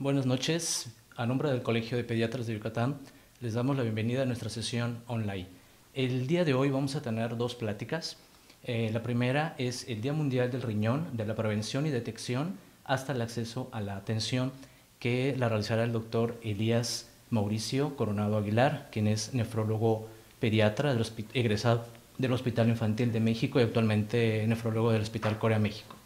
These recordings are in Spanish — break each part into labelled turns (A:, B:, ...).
A: Buenas noches. A nombre del Colegio de Pediatras de Yucatán, les damos la bienvenida a nuestra sesión online. El día de hoy vamos a tener dos pláticas. Eh, la primera es el Día Mundial del Riñón, de la prevención y detección hasta el acceso a la atención, que la realizará el doctor Elías Mauricio Coronado Aguilar, quien es nefrólogo pediatra egresado del Hospital Infantil de México y actualmente nefrólogo del Hospital Corea México.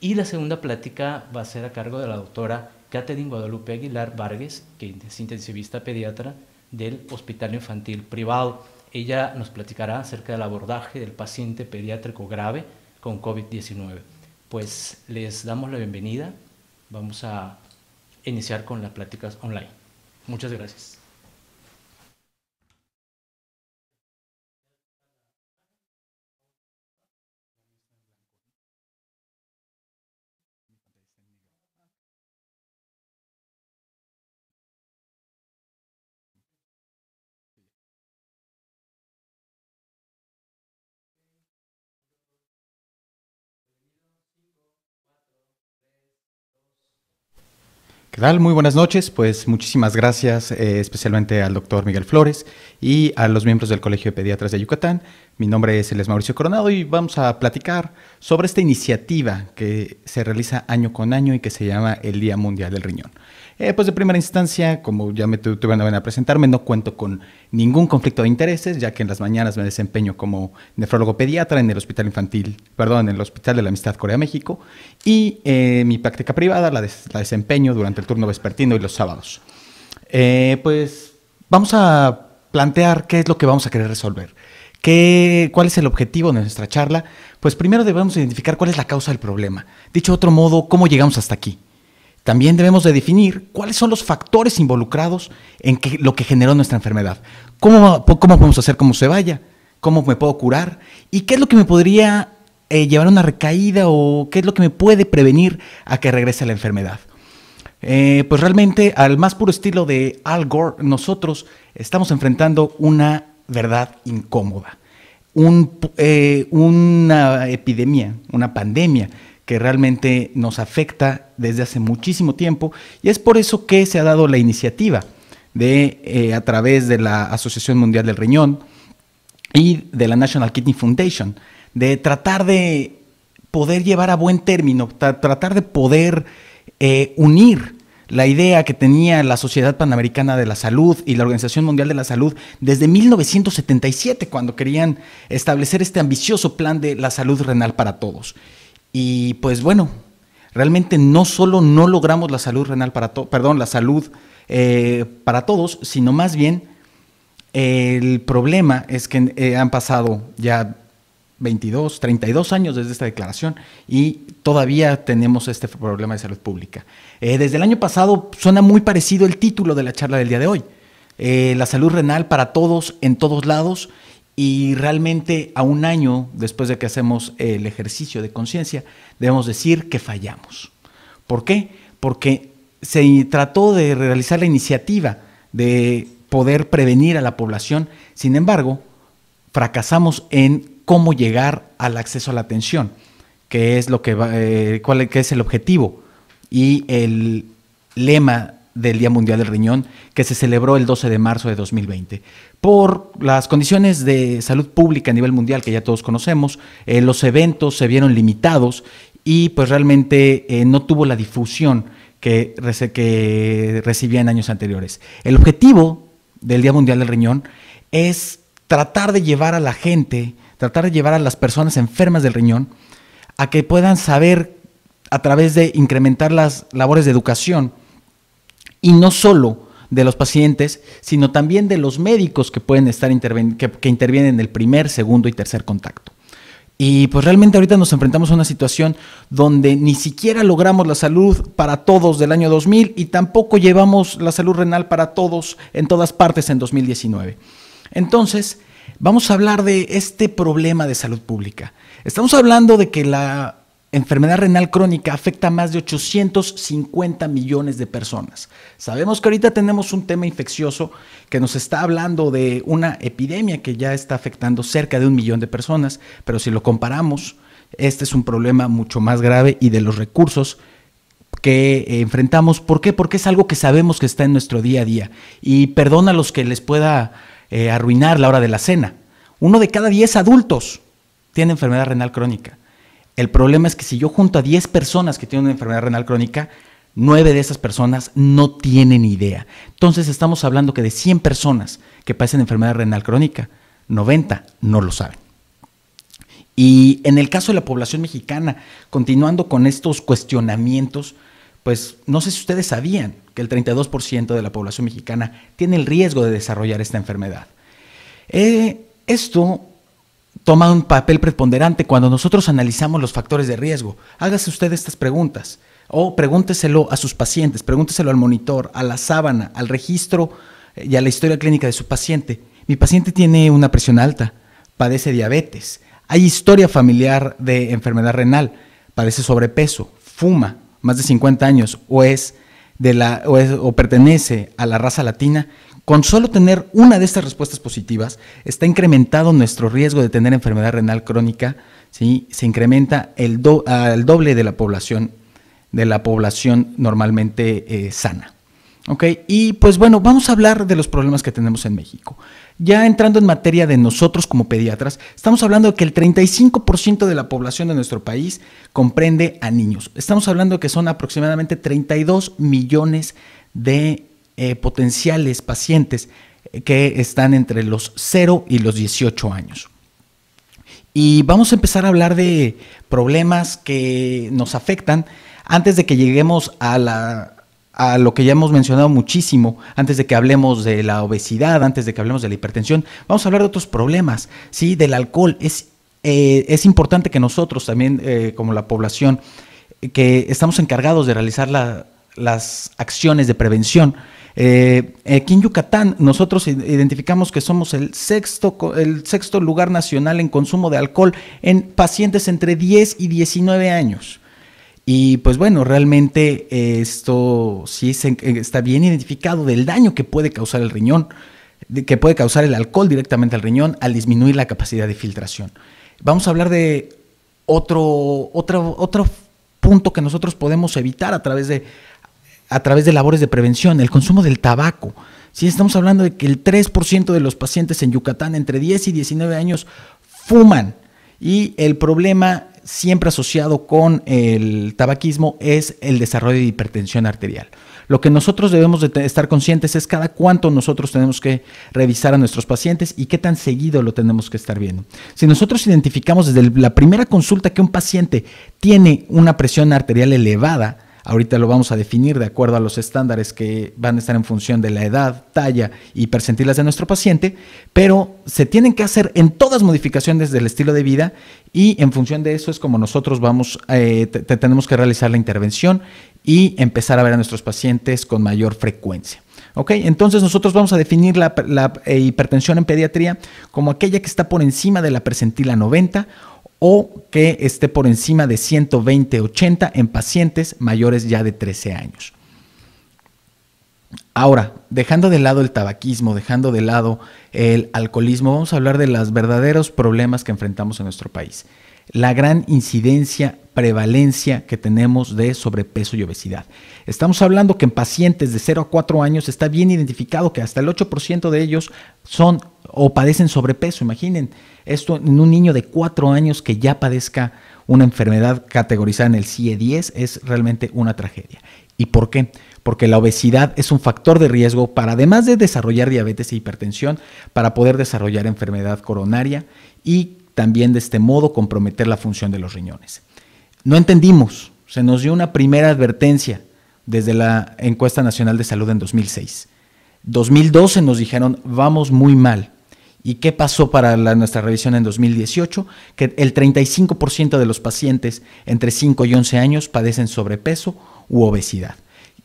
A: Y la segunda plática va a ser a cargo de la doctora Catherine Guadalupe Aguilar Vargas, que es intensivista pediatra del Hospital Infantil Privado. Ella nos platicará acerca del abordaje del paciente pediátrico grave con COVID-19. Pues les damos la bienvenida. Vamos a iniciar con las pláticas online. Muchas gracias. ¿Qué tal? Muy buenas noches. Pues muchísimas gracias eh, especialmente al doctor Miguel Flores y a los miembros del Colegio de Pediatras de Yucatán. Mi nombre es Elías Mauricio Coronado y vamos a platicar sobre esta iniciativa que se realiza año con año y que se llama el Día Mundial del Riñón. Eh, pues de primera instancia, como ya me tuvieron a presentarme, no cuento con ningún conflicto de intereses, ya que en las mañanas me desempeño como nefrólogo pediatra en el Hospital Infantil, perdón, en el Hospital de la Amistad Corea-México, y eh, mi práctica privada la, desempeño durante el turno vespertino y los sábados. Eh, pues vamos a plantear qué es lo que vamos a querer resolver. ¿Qué, ¿Cuál es el objetivo de nuestra charla? Pues primero debemos identificar cuál es la causa del problema. Dicho de otro modo, ¿cómo llegamos hasta aquí? También debemos de definir cuáles son los factores involucrados en que, lo que generó nuestra enfermedad. ¿Cómo, podemos hacer cómo se vaya? ¿Cómo me puedo curar? ¿Y qué es lo que me podría eh, llevar a una recaída o qué es lo que me puede prevenir a que regrese la enfermedad? Eh, pues realmente, al más puro estilo de Al Gore, nosotros estamos enfrentando una verdad incómoda. Eh, una epidemia, una pandemia que realmente nos afecta desde hace muchísimo tiempo y es por eso que se ha dado la iniciativa de, eh, a través de la Asociación Mundial del Riñón y de la National Kidney Foundation, de tratar de poder llevar a buen término, tratar de poder eh, unir la idea que tenía la Sociedad Panamericana de la Salud y la Organización Mundial de la Salud desde 1977, cuando querían establecer este ambicioso plan de la salud renal para todos. Y pues bueno, realmente no solo no logramos la salud renal para todos, perdón, la salud eh, para todos, sino más bien el problema es que eh, han pasado ya 22, 32 años desde esta declaración y todavía tenemos este problema de salud pública. Eh, desde el año pasado suena muy parecido el título de la charla del día de hoy. la salud renal para todos en todos lados y realmente a un año después de que hacemos el ejercicio de conciencia, debemos decir que fallamos. ¿Por qué? Porque se trató de realizar la iniciativa de poder prevenir a la población, sin embargo, fracasamos en cómo llegar al acceso a la atención, que es lo que eh, cuál, es el objetivo y el lema del Día Mundial del Riñón, que se celebró el 12 de marzo de 2020. Por las condiciones de salud pública a nivel mundial que ya todos conocemos, eh, los eventos se vieron limitados y pues realmente eh, no tuvo la difusión que, que recibía en años anteriores. El objetivo del Día Mundial del Riñón es tratar de llevar a la gente, tratar de llevar a las personas enfermas del riñón a que puedan saber a través de incrementar las labores de educación, y no solo de los pacientes, sino también de los médicos que pueden estar que intervienen en el primer, segundo y tercer contacto. Y pues realmente ahorita nos enfrentamos a una situación donde ni siquiera logramos la salud para todos del año 2000 y tampoco llevamos la salud renal para todos en todas partes en 2019. Entonces, vamos a hablar de este problema de salud pública. Estamos hablando de que la enfermedad renal crónica afecta a más de 850 millones de personas. Sabemos que ahorita tenemos un tema infeccioso que nos está hablando de una epidemia que ya está afectando cerca de un millón de personas, pero si lo comparamos, este es un problema mucho más grave y de los recursos que eh, enfrentamos. ¿Por qué? Porque es algo que sabemos que está en nuestro día a día. Y perdona a los que les pueda eh, arruinar la hora de la cena. Uno de cada diez adultos tiene enfermedad renal crónica. El problema es que si yo junto a 10 personas que tienen una enfermedad renal crónica, 9 de esas personas no tienen idea. Entonces estamos hablando que de 100 personas que padecen enfermedad renal crónica, 90 no lo saben. Y en el caso de la población mexicana, continuando con estos cuestionamientos, pues no sé si ustedes sabían que el 32% de la población mexicana tiene el riesgo de desarrollar esta enfermedad. Eh, esto toma un papel preponderante cuando nosotros analizamos los factores de riesgo. Hágase usted estas preguntas o pregúnteselo a sus pacientes, pregúnteselo al monitor, a la sábana, al registro eh, y a la historia clínica de su paciente. Mi paciente tiene una presión alta, padece diabetes, hay historia familiar de enfermedad renal, padece sobrepeso, fuma más de 50 años o es de la o, pertenece a la raza latina con solo tener una de estas respuestas positivas, está incrementado nuestro riesgo de tener enfermedad renal crónica, ¿sí? se incrementa el al doble de la población, de la población normalmente eh, sana. Okay. Y pues bueno, vamos a hablar de los problemas que tenemos en México. Ya entrando en materia de nosotros como pediatras, estamos hablando de que el 35% de la población de nuestro país comprende a niños. Estamos hablando de que son aproximadamente 32 millones de eh, potenciales pacientes que están entre los 0 y los 18 años. Y vamos a empezar a hablar de problemas que nos afectan antes de que lleguemos a la, a lo que ya hemos mencionado muchísimo, antes de que hablemos de la obesidad, antes de que hablemos de la hipertensión, vamos a hablar de otros problemas, ¿sí? Del alcohol. Es, eh, es importante que nosotros también, eh, como la población, que estamos encargados de realizar las acciones de prevención, eh, aquí en Yucatán nosotros identificamos que somos el sexto, el sexto lugar nacional en consumo de alcohol en pacientes entre 10 y 19 años. Y pues bueno, realmente eh, esto sí eh, está bien identificado del daño que puede causar el riñón, que puede causar el alcohol directamente al riñón al disminuir la capacidad de filtración. Vamos a hablar de otro, otro, otro punto que nosotros podemos evitar a través de a través de labores de prevención, el consumo del tabaco. Si estamos hablando de que el 3% de los pacientes en Yucatán entre 10 y 19 años fuman y el problema siempre asociado con el tabaquismo es el desarrollo de hipertensión arterial. Lo que nosotros debemos de estar conscientes es cada cuánto nosotros tenemos que revisar a nuestros pacientes y qué tan seguido lo tenemos que estar viendo. Si nosotros identificamos desde la primera consulta que un paciente tiene una presión arterial elevada, Ahorita lo vamos a definir de acuerdo a los estándares que van a estar en función de la edad, talla y percentilas de nuestro paciente, pero se tienen que hacer en todas modificaciones del estilo de vida y en función de eso es como nosotros vamos, eh, tenemos que realizar la intervención y empezar a ver a nuestros pacientes con mayor frecuencia. ¿Ok? Entonces nosotros vamos a definir la, eh, hipertensión en pediatría como aquella que está por encima de la percentila 90 o que esté por encima de 120-80 en pacientes mayores ya de 13 años. Ahora, dejando de lado el tabaquismo, dejando de lado el alcoholismo, vamos a hablar de los verdaderos problemas que enfrentamos en nuestro país la gran incidencia, prevalencia que tenemos de sobrepeso y obesidad. Estamos hablando que en pacientes de 0 a 4 años está bien identificado que hasta el 8% de ellos son o padecen sobrepeso. Imaginen esto en un niño de 4 años que ya padezca una enfermedad categorizada en el CIE-10 e es realmente una tragedia. ¿Y por qué? Porque la obesidad es un factor de riesgo para, además de desarrollar diabetes e hipertensión, para poder desarrollar enfermedad coronaria y también de este modo comprometer la función de los riñones. No entendimos, se nos dio una primera advertencia desde la encuesta nacional de salud en 2006. 2012 nos dijeron, vamos muy mal. ¿Y qué pasó para nuestra revisión en 2018? Que el 35% de los pacientes entre 5 y 11 años padecen sobrepeso u obesidad.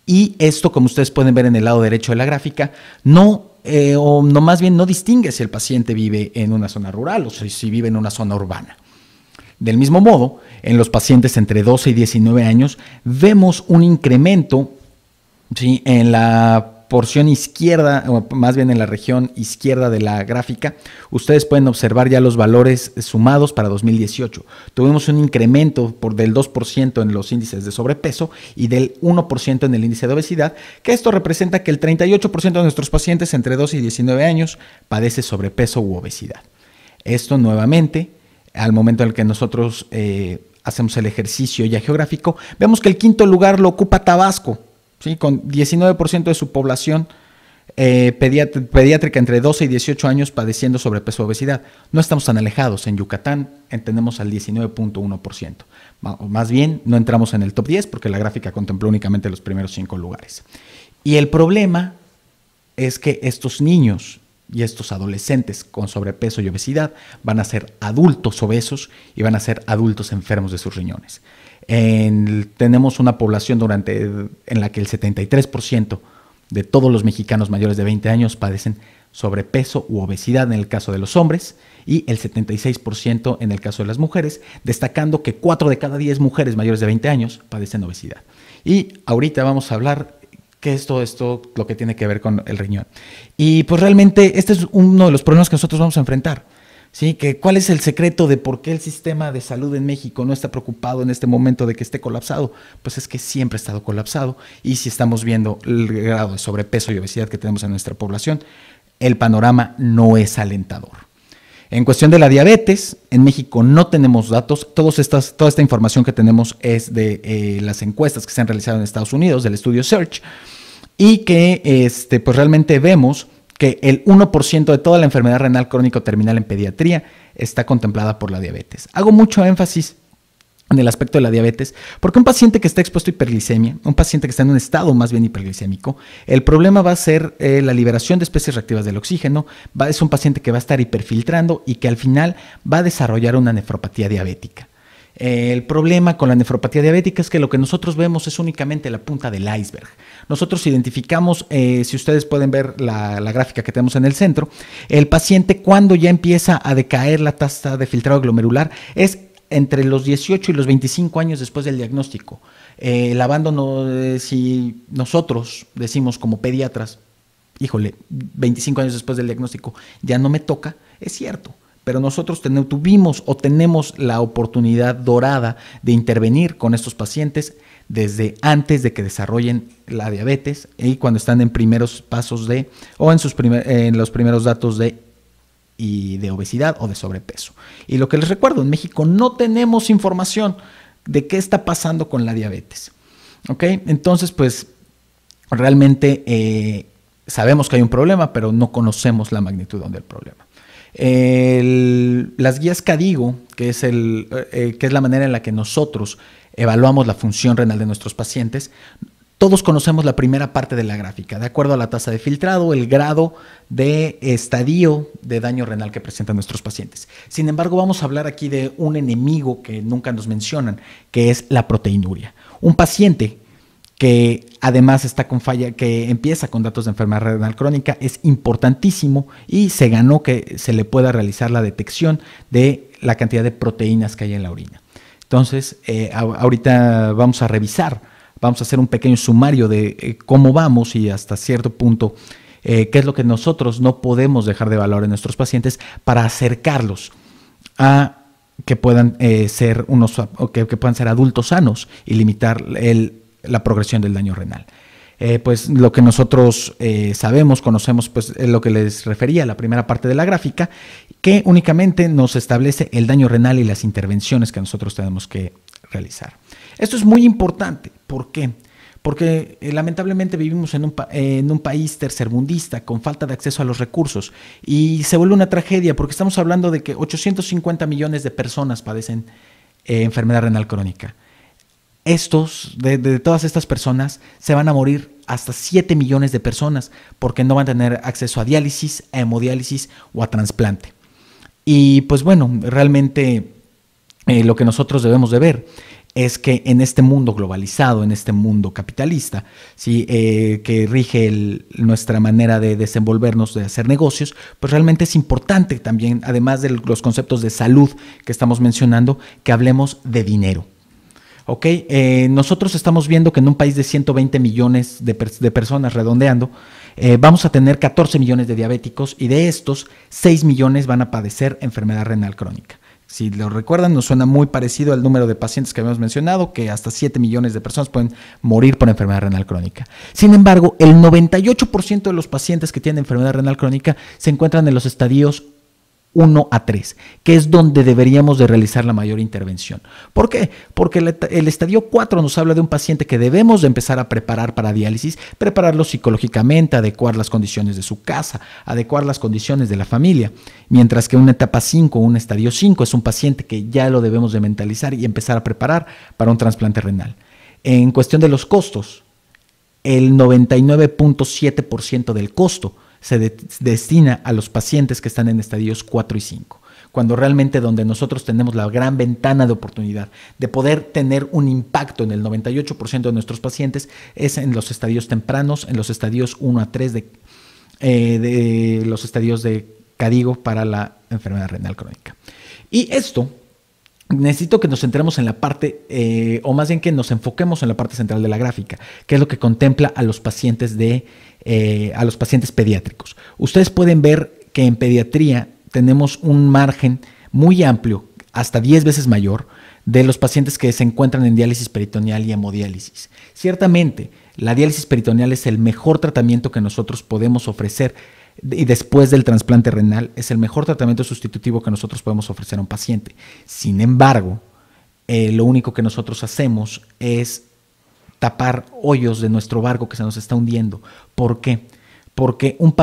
A: Y esto, como ustedes pueden ver en el lado derecho de la gráfica, no eh, o más bien no distingue si el paciente vive en una zona rural o si, vive en una zona urbana. Del mismo modo, en los pacientes entre 12 y 19 años vemos un incremento en la porción izquierda, o más bien en la región izquierda de la gráfica, ustedes pueden observar ya los valores sumados para 2018. Tuvimos un incremento por del 2% en los índices de sobrepeso y del 1% en el índice de obesidad, que esto representa que el 38% de nuestros pacientes entre 2 y 19 años padece sobrepeso u obesidad. Esto nuevamente, al momento en el que nosotros eh, hacemos el ejercicio ya geográfico, vemos que el quinto lugar lo ocupa Tabasco, con 19% de su población eh, pediátrica entre 12 y 18 años padeciendo sobrepeso o obesidad. No estamos tan alejados. En Yucatán entendemos al 19.1%. Más bien, no entramos en el top 10 porque la gráfica contempló únicamente los primeros 5 lugares. Y el problema es que estos niños y estos adolescentes con sobrepeso y obesidad van a ser adultos obesos y van a ser adultos enfermos de sus riñones tenemos una población durante, en la que el 73% de todos los mexicanos mayores de 20 años padecen sobrepeso u obesidad en el caso de los hombres y el 76% en el caso de las mujeres, destacando que 4 de cada 10 mujeres mayores de 20 años padecen obesidad. Y ahorita vamos a hablar qué es todo esto lo que tiene que ver con el riñón. Y pues realmente este es uno de los problemas que nosotros vamos a enfrentar. ¿sí? Que, ¿Cuál es el secreto de por qué el sistema de salud en México no está preocupado en este momento de que esté colapsado? Pues es que siempre ha estado colapsado y si estamos viendo el grado de sobrepeso y obesidad que tenemos en nuestra población, el panorama no es alentador. En cuestión de la diabetes, en México no tenemos datos. toda esta información que tenemos es de eh, las encuestas que se han realizado en Estados Unidos, del estudio Search, y que este, pues realmente vemos que el 1% de toda la enfermedad renal crónico terminal en pediatría está contemplada por la diabetes. Hago mucho énfasis en el aspecto de la diabetes, porque un paciente que está expuesto a hiperglicemia, un paciente que está en un estado más bien hiperglicémico, el problema va a ser eh, la liberación de especies reactivas del oxígeno, va, es un paciente que va a estar hiperfiltrando y que al final va a desarrollar una nefropatía diabética. Eh, el problema con la nefropatía diabética es que lo que nosotros vemos es únicamente la punta del iceberg. Nosotros identificamos, eh, si ustedes pueden ver la, gráfica que tenemos en el centro, el paciente cuando ya empieza a decaer la tasa de filtrado glomerular es entre los 18 y los 25 años después del diagnóstico. Eh, el abandono, si nosotros decimos como pediatras, híjole, 25 años después del diagnóstico, ya no me toca, es cierto pero nosotros tuvimos o tenemos la oportunidad dorada de intervenir con estos pacientes desde antes de que desarrollen la diabetes y cuando están en primeros pasos de o en, sus en los primeros datos de y de obesidad o de sobrepeso. Y lo que les recuerdo, en México no tenemos información de qué está pasando con la diabetes. ¿Ok? Entonces, pues realmente eh, sabemos que hay un problema, pero no conocemos la magnitud del problema las guías CADIGO, que es, el, eh, eh, que es la manera en la que nosotros evaluamos la función renal de nuestros pacientes, todos conocemos la primera parte de la gráfica, de acuerdo a la tasa de filtrado, el grado de estadio de daño renal que presentan nuestros pacientes. Sin embargo, vamos a hablar aquí de un enemigo que nunca nos mencionan, que es la proteinuria. Un paciente que además está con falla, que empieza con datos de enfermedad renal crónica, es importantísimo y se ganó que se le pueda realizar la detección de la cantidad de proteínas que hay en la orina. Entonces, eh, ahorita vamos a revisar, vamos a hacer un pequeño sumario de eh, cómo vamos y hasta cierto punto eh, qué es lo que nosotros no podemos dejar de valorar en nuestros pacientes para acercarlos a que puedan ser unos que puedan ser adultos sanos y limitar el la progresión del daño renal. Eh, pues lo que nosotros eh, sabemos, conocemos, pues lo que les refería la primera parte de la gráfica, que únicamente nos establece el daño renal y las intervenciones que nosotros tenemos que realizar. Esto es muy importante. ¿Por qué? Porque eh, lamentablemente vivimos en un, en un país tercermundista con falta de acceso a los recursos y se vuelve una tragedia porque estamos hablando de que 850 millones de personas padecen enfermedad renal crónica estos, de, todas estas personas, se van a morir hasta 7 millones de personas porque no van a tener acceso a diálisis, a hemodiálisis o a trasplante. Y pues bueno, realmente eh, lo que nosotros debemos de ver es que en este mundo globalizado, en este mundo capitalista, eh, que rige nuestra manera de desenvolvernos, de hacer negocios, pues realmente es importante también, además de los conceptos de salud que estamos mencionando, que hablemos de dinero. ¿ok? Eh, nosotros estamos viendo que en un país de 120 millones de, personas, redondeando, eh, vamos a tener 14 millones de diabéticos y de estos, 6 millones van a padecer enfermedad renal crónica. Si lo recuerdan, nos suena muy parecido al número de pacientes que habíamos mencionado, que hasta 7 millones de personas pueden morir por enfermedad renal crónica. Sin embargo, el 98% de los pacientes que tienen enfermedad renal crónica se encuentran en los estadios 1 a 3, que es donde deberíamos de realizar la mayor intervención. ¿Por qué? Porque el, estadio 4 nos habla de un paciente que debemos de empezar a preparar para diálisis, prepararlo psicológicamente, adecuar las condiciones de su casa, adecuar las condiciones de la familia, mientras que una etapa 5 o un estadio 5 es un paciente que ya lo debemos de mentalizar y empezar a preparar para un trasplante renal. En cuestión de los costos, el 99.7% del costo se destina a los pacientes que están en estadios 4 y 5, cuando realmente donde nosotros tenemos la gran ventana de oportunidad de poder tener un impacto en el 98% de nuestros pacientes es en los estadios tempranos, en los estadios 1 a 3 de, eh, de los estadios de Cadigo para la enfermedad renal crónica. Y esto necesito que nos centremos en la parte, eh, o más bien que nos enfoquemos en la parte central de la gráfica, que es lo que contempla a los pacientes de, eh, a los pacientes pediátricos. Ustedes pueden ver que en pediatría tenemos un margen muy amplio, hasta 10 veces mayor, de los pacientes que se encuentran en diálisis peritoneal y hemodiálisis. Ciertamente, la diálisis peritoneal es el mejor tratamiento que nosotros podemos ofrecer y después del trasplante renal es el mejor tratamiento sustitutivo que nosotros podemos ofrecer a un paciente. Sin embargo, eh, lo único que nosotros hacemos es tapar hoyos de nuestro barco que se nos está hundiendo. ¿Por qué? Porque un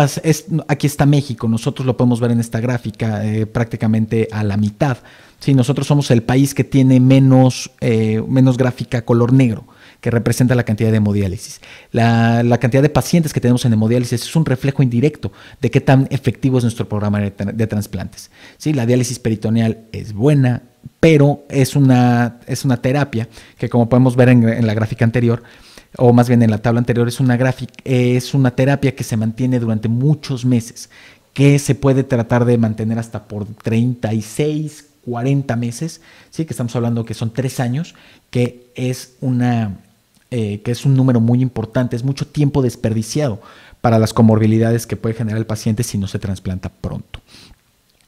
A: aquí está México, nosotros lo podemos ver en esta gráfica eh, prácticamente a la mitad. Si nosotros somos el país que tiene menos eh, gráfica color negro que representa la cantidad de hemodiálisis. La, cantidad de pacientes que tenemos en hemodiálisis es un reflejo indirecto de qué tan efectivo es nuestro programa de, trasplantes. La diálisis peritoneal es buena, pero es una, es una terapia que como podemos ver en, la gráfica anterior, o más bien en la tabla anterior, es una, gráfica, es una terapia que se mantiene durante muchos meses, que se puede tratar de mantener hasta por 36, 40 meses, ¿sí? que estamos hablando que son tres años, que es una, eh, que es un número muy importante, es mucho tiempo desperdiciado para las comorbilidades que puede generar el paciente si no se trasplanta pronto.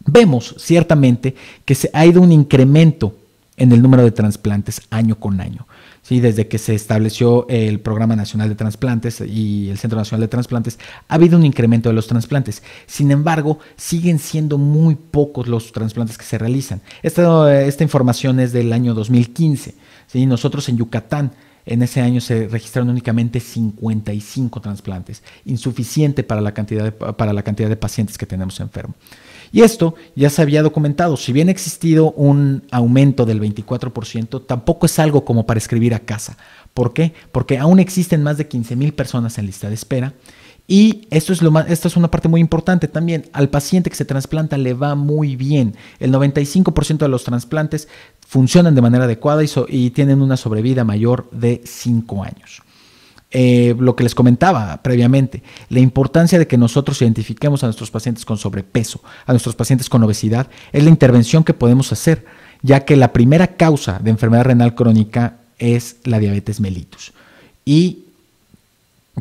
A: Vemos ciertamente que se ha ido un incremento en el número de trasplantes año con año. desde que se estableció el Programa Nacional de Transplantes y el Centro Nacional de Transplantes, ha habido un incremento de los trasplantes. Sin embargo, siguen siendo muy pocos los trasplantes que se realizan. Esta, información es del año 2015. ¿sí? Nosotros en Yucatán en ese año se registraron únicamente 55 trasplantes, insuficiente para la cantidad de, para la cantidad de pacientes que tenemos enfermos. Y esto ya se había documentado. Si bien ha existido un aumento del 24%, tampoco es algo como para escribir a casa. ¿Por qué? Porque aún existen más de 15.000 personas en lista de espera y esto es, lo más, es una parte muy importante también. Al paciente que se trasplanta le va muy bien. El 95% de los trasplantes funcionan de manera adecuada y, tienen una sobrevida mayor de 5 años. Eh, lo que les comentaba previamente, la importancia de que nosotros identifiquemos a nuestros pacientes con sobrepeso, a nuestros pacientes con obesidad, es la intervención que podemos hacer, ya que la primera causa de enfermedad renal crónica es la diabetes mellitus y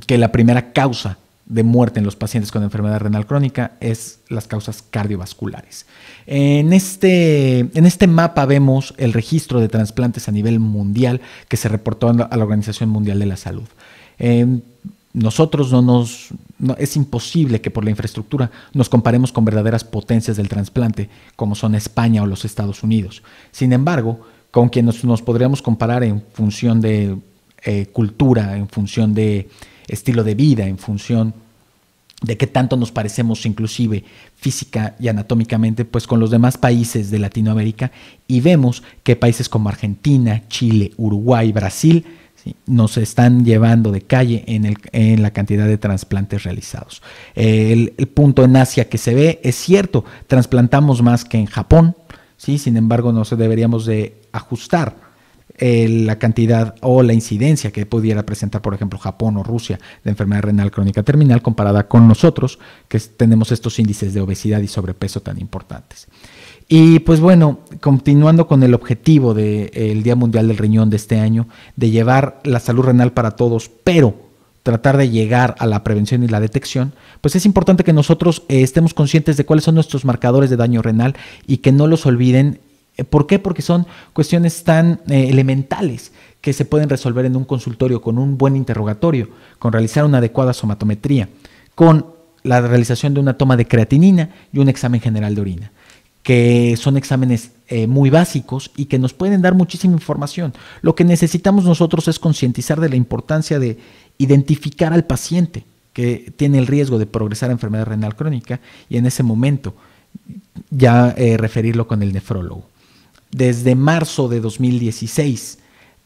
A: que la primera causa de muerte en los pacientes con enfermedad renal crónica es las causas cardiovasculares. En este, en este mapa vemos el registro de trasplantes a nivel mundial que se reportó a la Organización Mundial de la Salud. Em, nosotros no nos... es imposible que por la infraestructura nos comparemos con verdaderas potencias del trasplante como son España o los Estados Unidos. Sin embargo, con quienes nos, podríamos comparar en función de eh, cultura, en función de estilo de vida, en función de qué tanto nos parecemos inclusive física y anatómicamente pues con los demás países de Latinoamérica y vemos que países como Argentina, Chile, Uruguay, Brasil nos están llevando de calle en, la cantidad de trasplantes realizados. El, punto en Asia que se ve es cierto, trasplantamos más que en Japón, ¿sí? sin embargo no se deberíamos de ajustar la cantidad o la incidencia que pudiera presentar, por ejemplo, Japón o Rusia de enfermedad renal crónica terminal comparada con nosotros, que tenemos estos índices de obesidad y sobrepeso tan importantes. Y pues bueno, continuando con el objetivo del Día Mundial del Riñón de este año, de llevar la salud renal para todos, pero tratar de llegar a la prevención y la detección, pues es importante que nosotros eh, estemos conscientes de cuáles son nuestros marcadores de daño renal y que no los olviden eh, ¿Por qué? Porque son cuestiones tan eh, elementales que se pueden resolver en un consultorio con un buen interrogatorio, con realizar una adecuada somatometría, con la realización de una toma de creatinina y un examen general de orina, que son exámenes eh, muy básicos y que nos pueden dar muchísima información. Lo que necesitamos nosotros es concientizar de la importancia de identificar al paciente que tiene el riesgo de progresar a enfermedad renal crónica y en ese momento ya referirlo con el nefrólogo desde marzo de 2016,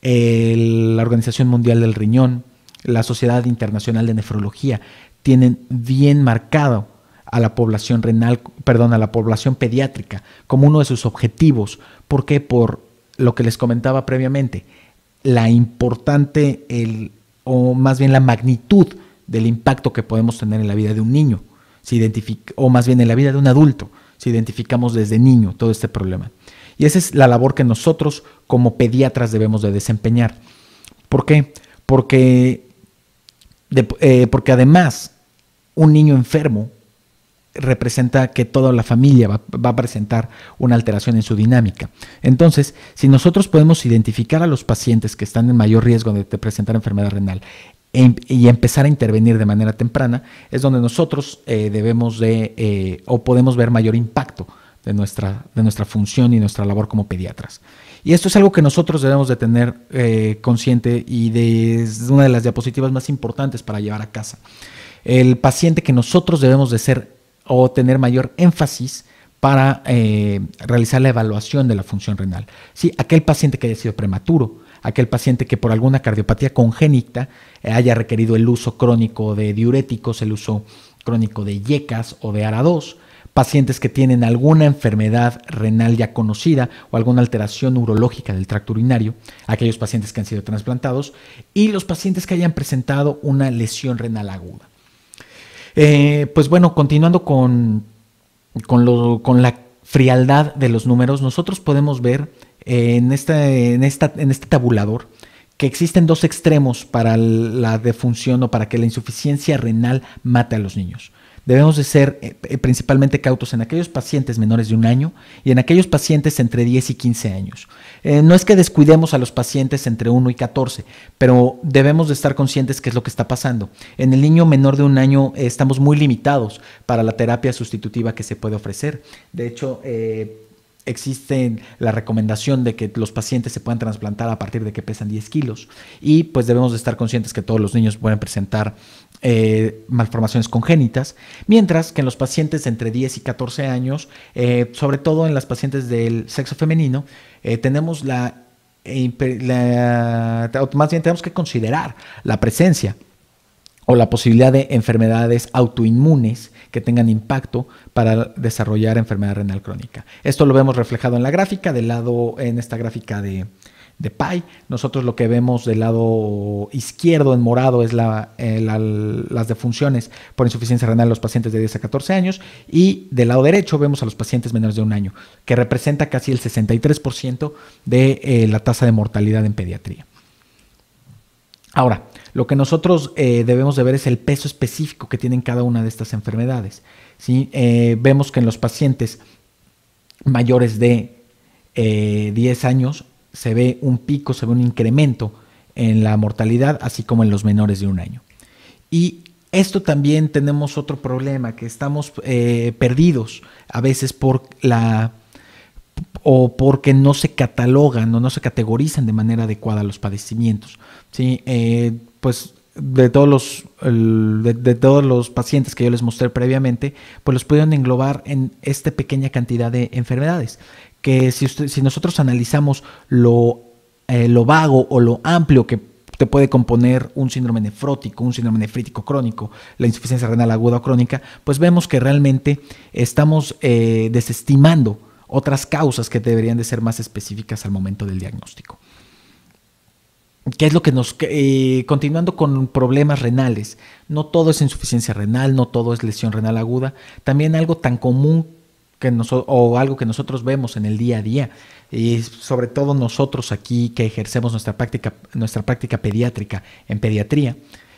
A: la Organización Mundial del Riñón, la Sociedad Internacional de Nefrología, tienen bien marcado a la población renal, perdón, a la población pediátrica como uno de sus objetivos. ¿Por qué? Por lo que les comentaba previamente, la importante, o más bien la magnitud del impacto que podemos tener en la vida de un niño, o más bien en la vida de un adulto, si identificamos desde niño todo este problema. Y esa es la labor que nosotros como pediatras debemos de desempeñar. ¿Por qué? Porque, eh, además un niño enfermo representa que toda la familia va, a presentar una alteración en su dinámica. Entonces, si nosotros podemos identificar a los pacientes que están en mayor riesgo de presentar enfermedad renal em, y empezar a intervenir de manera temprana, es donde nosotros eh, debemos de eh, o podemos ver mayor impacto de nuestra, de nuestra función y nuestra labor como pediatras. Y esto es algo que nosotros debemos de tener eh, consciente y de, es una de las diapositivas más importantes para llevar a casa. El paciente que nosotros debemos de ser o tener mayor énfasis para eh, realizar la evaluación de la función renal. Sí, aquel paciente que haya sido prematuro, aquel paciente que por alguna cardiopatía congénita eh, haya requerido el uso crónico de diuréticos, el uso crónico de yecas o de ARA2, pacientes que tienen alguna enfermedad renal ya conocida o alguna alteración neurológica del tracto urinario, aquellos pacientes que han sido trasplantados y los pacientes que hayan presentado una lesión renal aguda. Eh, pues bueno, continuando con, la frialdad de los números, nosotros podemos ver en, este, en este tabulador que existen dos extremos para la defunción o para que la insuficiencia renal mate a los niños debemos de ser eh, eh, principalmente cautos en aquellos pacientes menores de un año y en aquellos pacientes entre 10 y 15 años. Eh, no es que descuidemos a los pacientes entre 1 y 14, pero debemos de estar conscientes qué es lo que está pasando. En el niño menor de un año estamos muy limitados para la terapia sustitutiva que se puede ofrecer. De hecho, existe la recomendación de que los pacientes se puedan trasplantar a partir de que pesan 10 kilos y pues debemos de estar conscientes que todos los niños pueden presentar eh, malformaciones congénitas, mientras que en los pacientes entre 10 y 14 años, eh, sobre todo en las pacientes del sexo femenino, eh, tenemos la, la, más bien tenemos que considerar la presencia o la posibilidad de enfermedades autoinmunes que tengan impacto para desarrollar enfermedad renal crónica. Esto lo vemos reflejado en la gráfica, del lado, en esta gráfica de, de PAI. Nosotros lo que vemos del lado izquierdo en morado es la, eh, las defunciones por insuficiencia renal en los pacientes de 10 a 14 años y del lado derecho vemos a los pacientes menores de un año, que representa casi el 63% de eh, la tasa de mortalidad en pediatría. Ahora, lo que nosotros eh, debemos de ver es el peso específico que tienen cada una de estas enfermedades. Eh, vemos que en los pacientes mayores de 10 eh, años se ve un pico, se ve un incremento en la mortalidad, así como en los menores de un año. Y esto también tenemos otro problema, que estamos perdidos a veces por la o porque no se catalogan o no se categorizan de manera adecuada los padecimientos. ¿sí? pues de todos los de, todos los pacientes que yo les mostré previamente, pues los pudieron englobar en esta pequeña cantidad de enfermedades. Que si, nosotros analizamos eh, lo, vago o lo amplio que te puede componer un síndrome nefrótico, un síndrome nefrítico crónico, la insuficiencia renal aguda o crónica, pues vemos que realmente estamos eh, desestimando otras causas que deberían de ser más específicas al momento del diagnóstico. ¿Qué es lo que nos... Eh, continuando con problemas renales, no todo es insuficiencia renal, no todo es lesión renal aguda, también algo tan común que o algo que nosotros vemos en el día a día, y sobre todo nosotros aquí que ejercemos nuestra práctica, nuestra práctica pediátrica en pediatría,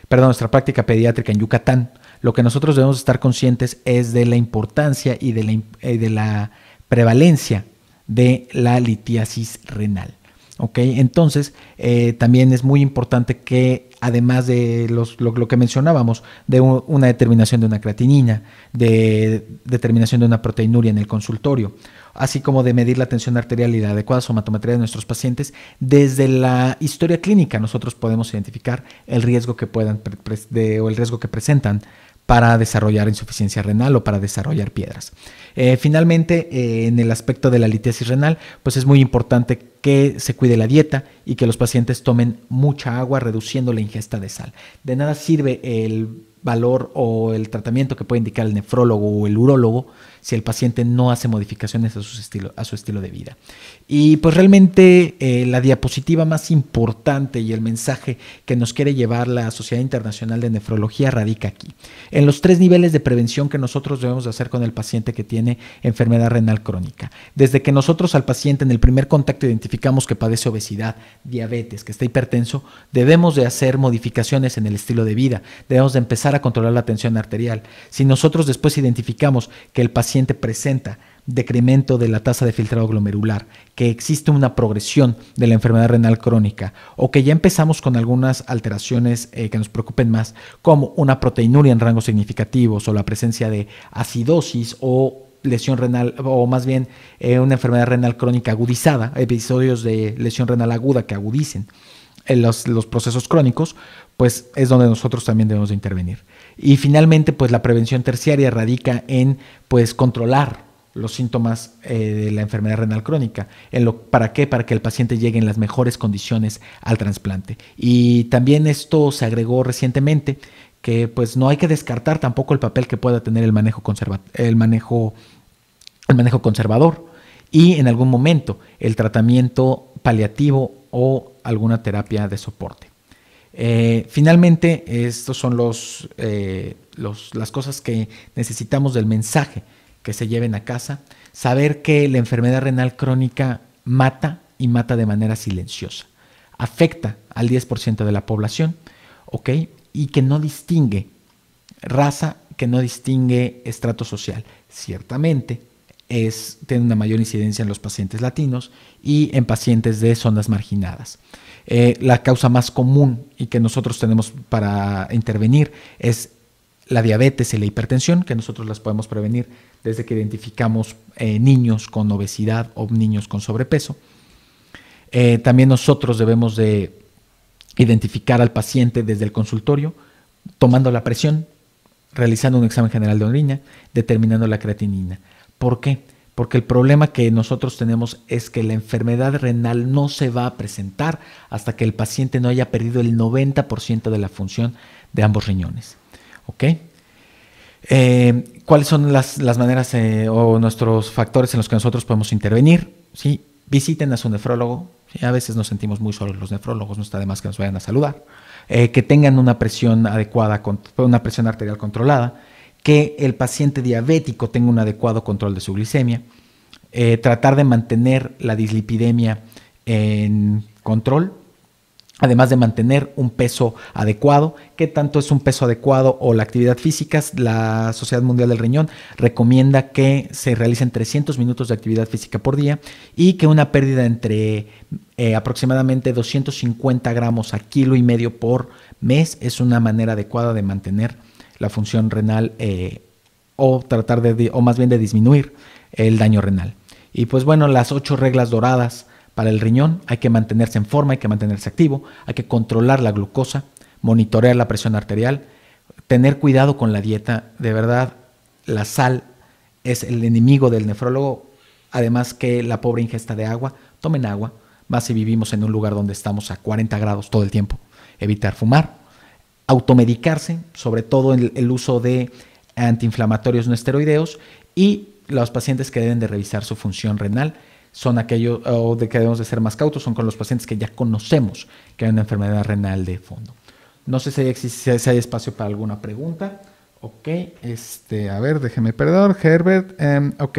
A: perdón, nuestra práctica pediátrica en Yucatán, lo que nosotros debemos estar conscientes es de la importancia y de de la prevalencia de la litiasis renal. Entonces, eh, también es muy importante que, además de los, lo, que mencionábamos, de una determinación de una creatinina, de determinación de una proteinuria en el consultorio, así como de medir la tensión arterial y la adecuada somatometría de nuestros pacientes, desde la historia clínica nosotros podemos identificar el riesgo que puedan o el riesgo que presentan para desarrollar insuficiencia renal o para desarrollar piedras. Eh, finalmente, eh, en el aspecto de la litiasis renal, pues es muy importante que se cuide la dieta y que los pacientes tomen mucha agua reduciendo la ingesta de sal. De nada sirve el valor o el tratamiento que puede indicar el nefrólogo o el urólogo si el paciente no hace modificaciones a su estilo, a su estilo de vida. Y pues realmente eh, la diapositiva más importante y el mensaje que nos quiere llevar la Sociedad Internacional de Nefrología radica aquí, en los tres niveles de prevención que nosotros debemos de hacer con el paciente que tiene enfermedad renal crónica. Desde que nosotros al paciente en el primer contacto identificamos que padece obesidad, diabetes, que está hipertenso, debemos de hacer modificaciones en el estilo de vida, debemos de empezar a controlar la tensión arterial. Si nosotros después identificamos que el paciente presenta decremento de la tasa de filtrado glomerular, que existe una progresión de la enfermedad renal crónica o que ya empezamos con algunas alteraciones eh, que nos preocupen más, como una proteinuria en rangos significativos o la presencia de acidosis o lesión renal, o más bien eh, una enfermedad renal crónica agudizada, episodios de lesión renal aguda que agudicen eh, los, los procesos crónicos, pues es donde nosotros también debemos intervenir. Y finalmente, pues la prevención terciaria radica en pues controlar los síntomas eh, de la enfermedad renal crónica. ¿Para qué? Para que el paciente llegue en las mejores condiciones al trasplante. Y también esto se agregó recientemente que pues no hay que descartar tampoco el papel que pueda tener el manejo, el manejo, el manejo conservador y en algún momento el tratamiento paliativo o alguna terapia de soporte. Eh, finalmente, estos son eh, las cosas que necesitamos del mensaje que se lleven a casa. Saber que la enfermedad renal crónica mata y mata de manera silenciosa. Afecta al 10% de la población, Y que no distingue raza, que no distingue estrato social. Ciertamente, tiene una mayor incidencia en los pacientes latinos y en pacientes de zonas marginadas. Eh, la causa más común y que nosotros tenemos para intervenir es la diabetes y la hipertensión, que nosotros las podemos prevenir desde que identificamos eh, niños con obesidad o niños con sobrepeso. Eh, también nosotros debemos de identificar al paciente desde el consultorio, tomando la presión, realizando un examen general de orina, determinando la creatinina. ¿Por qué? Porque el problema que nosotros tenemos es que la enfermedad renal no se va a presentar hasta que el paciente no haya perdido el 90% de la función de ambos riñones. ¿Ok? Eh, ¿Cuáles son las, maneras eh, o nuestros factores en los que nosotros podemos intervenir? ¿Sí? Visiten a su nefrólogo. A veces nos sentimos muy solos los nefrólogos, no está de más que nos vayan a saludar. Eh, que tengan una presión adecuada, una presión arterial controlada que el paciente diabético tenga un adecuado control de su glicemia, eh, tratar de mantener la dislipidemia en control, además de mantener un peso adecuado. ¿Qué tanto es un peso adecuado o la actividad física? La Sociedad Mundial del Riñón recomienda que se realicen 300 minutos de actividad física por día y que una pérdida entre eh, aproximadamente 250 gramos a kilo y medio por mes es una manera adecuada de mantener la función renal eh, o tratar de, o más bien de disminuir el daño renal. Y pues bueno, las ocho reglas doradas para el riñón, hay que mantenerse en forma, hay que mantenerse activo, hay que controlar la glucosa, monitorear la presión arterial, tener cuidado con la dieta, de verdad, la sal es el enemigo del nefrólogo, además que la pobre ingesta de agua, tomen agua, más si vivimos en un lugar donde estamos a 40 grados todo el tiempo, evitar fumar, automedicarse, sobre todo el, el uso de antiinflamatorios no esteroideos y los pacientes que deben de revisar su función renal son aquellos o de que debemos de ser más cautos son con los pacientes que ya conocemos que hay una enfermedad renal de fondo. No sé si hay espacio para alguna pregunta. Ok, este, a ver, déjeme perdón, Herbert, em, ok,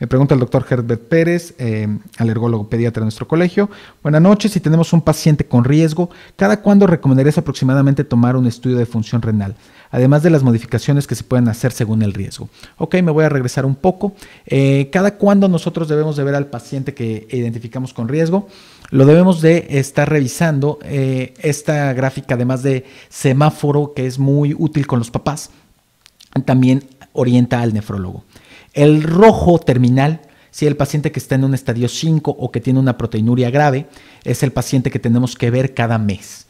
A: me pregunta el doctor Herbert Pérez, em, alergólogo pediatra de nuestro colegio. Buenas noches, si tenemos un paciente con riesgo, ¿cada cuándo recomendarías aproximadamente tomar un estudio de función renal? Además de las modificaciones que se pueden hacer según el riesgo. Ok, me voy a regresar un poco. Eh, ¿Cada cuándo nosotros debemos de ver al paciente que identificamos con riesgo? Lo debemos de estar revisando eh, esta gráfica, además de semáforo, que es muy útil con los papás también orienta al nefrólogo. El rojo terminal, si el paciente que está en un estadio 5 o que tiene una proteinuria grave, es el paciente que tenemos que ver cada mes.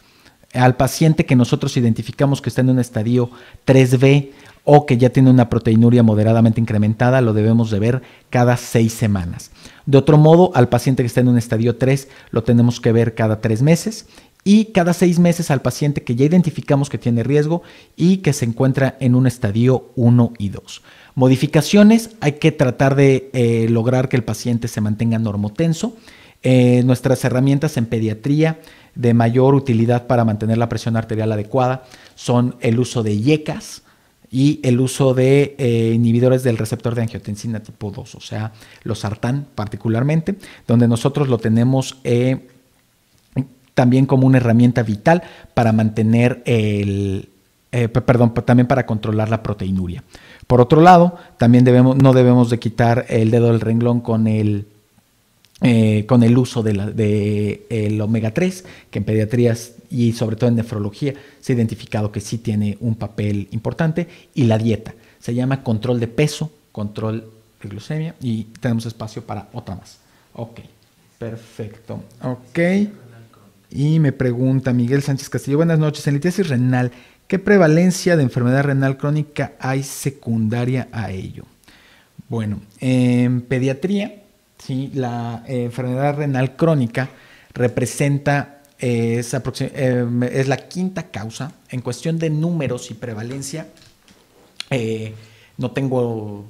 A: Al paciente que nosotros identificamos que está en un estadio 3B o que ya tiene una proteinuria moderadamente incrementada, lo debemos de ver cada seis semanas. De otro modo, al paciente que está en un estadio 3 lo tenemos que ver cada tres meses y cada seis meses al paciente que ya identificamos que tiene riesgo y que se encuentra en un estadio 1 y 2. Modificaciones, hay que tratar de eh, lograr que el paciente se mantenga normotenso. Eh, nuestras herramientas en pediatría de mayor utilidad para mantener la presión arterial adecuada son el uso de yecas y el uso de eh, inhibidores del receptor de angiotensina tipo 2, o sea, los sartán particularmente, donde nosotros lo tenemos también como una herramienta vital para mantener el, eh, perdón, también para controlar la proteinuria. Por otro lado, también debemos, no debemos de quitar el dedo del renglón con el, eh, con el uso del de omega 3, que en pediatrías y sobre todo en nefrología se ha identificado que sí tiene un papel importante, y la dieta. Se llama control de peso, control de glucemia, y tenemos espacio para otra más. Ok, perfecto. Ok. Y me pregunta Miguel Sánchez Castillo, buenas noches, en litiasis renal, ¿qué prevalencia de enfermedad renal crónica hay secundaria a ello? Bueno, en pediatría, sí, la eh, enfermedad renal crónica representa, eh, eh, es, la quinta causa en cuestión de números y prevalencia. no tengo,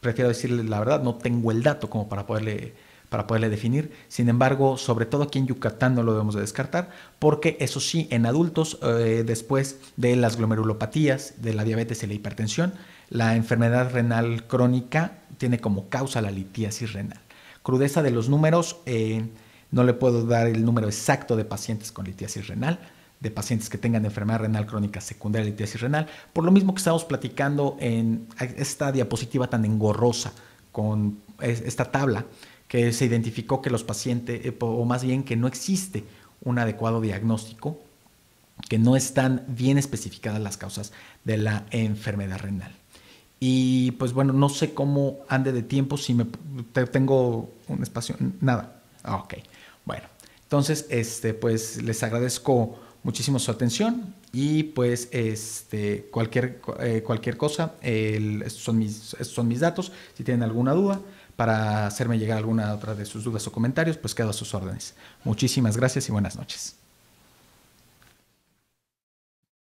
A: prefiero decirle la verdad, no tengo el dato como para poderle para poderle definir. Sin embargo, sobre todo aquí en Yucatán no lo debemos de descartar, porque eso sí, en adultos, eh, después de las glomerulopatías, de la diabetes y la hipertensión, la enfermedad renal crónica tiene como causa la litiasis renal. Crudeza de los números, eh, no le puedo dar el número exacto de pacientes con litiasis renal, de pacientes que tengan enfermedad renal crónica secundaria a litiasis renal, por lo mismo que estamos platicando en esta diapositiva tan engorrosa con esta tabla que se identificó que los pacientes, eh, o más bien que no existe un adecuado diagnóstico, que no están bien especificadas las causas de la enfermedad renal. Y pues bueno, no sé cómo ande de tiempo, si me tengo un espacio, nada. Ah, ok, bueno, entonces este, pues les agradezco muchísimo su atención y pues este, cualquier, eh, cualquier cosa, son, mis, estos son mis datos, si tienen alguna duda para hacerme llegar alguna otra de sus dudas o comentarios, pues quedo a sus órdenes. Muchísimas gracias y buenas noches.